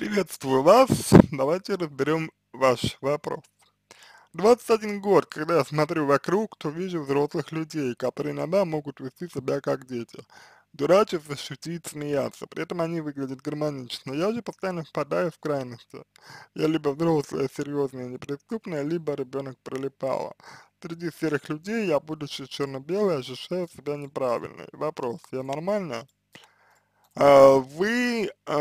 Приветствую вас. Давайте разберем ваш вопрос. 21 год, когда я смотрю вокруг, то вижу взрослых людей, которые иногда могут вести себя как дети. Дурачиться, шутить, смеяться. При этом они выглядят гармонично. Я же постоянно впадаю в крайности. Я либо взрослая, серьезная, неприступная, либо ребенок пролипала. Среди серых людей я, будучи черно-белой, ощущаю себя неправильной. Вопрос, я нормальная? А, вы а,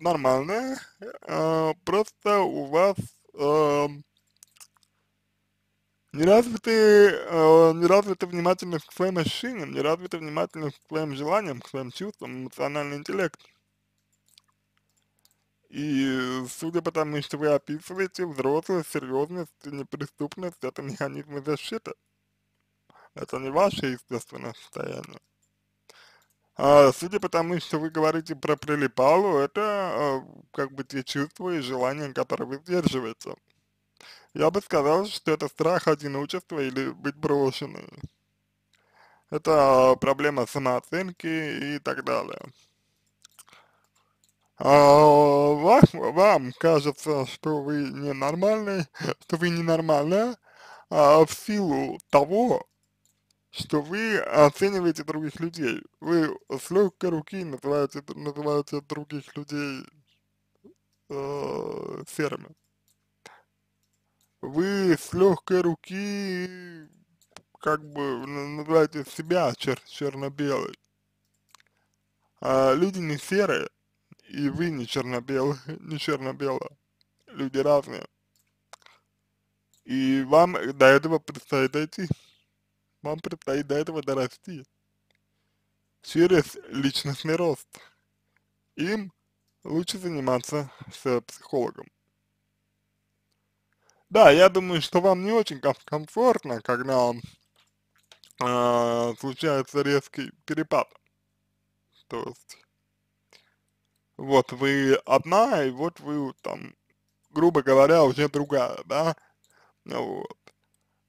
нормальные, а, просто у вас не развиты, не развиты внимательность к своим ощущениям, не развиты внимательность к своим желаниям, к своим чувствам, эмоциональный интеллект. И судя по тому, что вы описываете, взрослая серьезность и неприступность – это механизмы защиты. Это не ваше естественное состояние. А, судя по тому, что вы говорите про прилипалу, это э, как бы те чувства и желания, которые вы сдерживаете. Я бы сказал, что это страх одиночества или быть брошенной. Это а, проблема самооценки и так далее. А, вам, вам кажется, что вы ненормальный, что вы ненормальная а, в силу того, что вы оцениваете других людей. Вы с легкой руки называете, называете других людей э, серыми. Вы с легкой руки как бы называете себя чер черно белый А люди не серые, и вы не черно-белые, не черно-белые. Люди разные. И вам до этого предстоит дойти. Вам предстоит а до этого дорасти. Через личностный рост. Им лучше заниматься с э, психологом. Да, я думаю, что вам не очень комфортно, когда э, случается резкий перепад. То есть, вот вы одна, и вот вы там, грубо говоря, уже другая, да? Вот.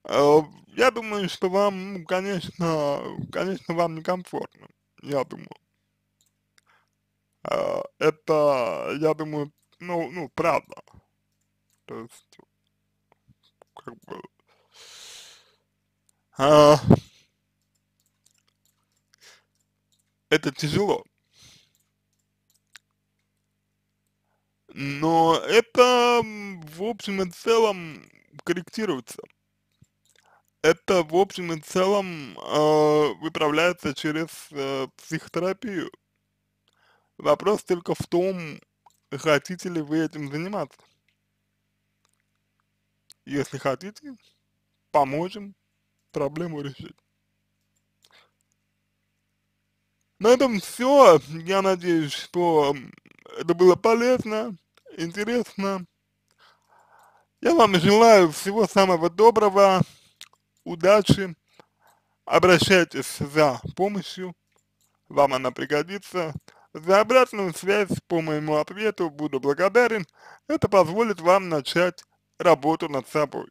Э, я думаю, что вам, конечно, конечно, вам некомфортно, я думаю. А, это, я думаю, ну, ну, правда. То есть, как бы, а, это тяжело. Но это, в общем и целом, корректируется. Это, в общем и целом, э, выправляется через э, психотерапию. Вопрос только в том, хотите ли вы этим заниматься. Если хотите, поможем проблему решить. На этом все. Я надеюсь, что это было полезно, интересно. Я вам желаю всего самого доброго удачи. Обращайтесь за помощью, вам она пригодится. За обратную связь по моему ответу буду благодарен. Это позволит вам начать работу над собой.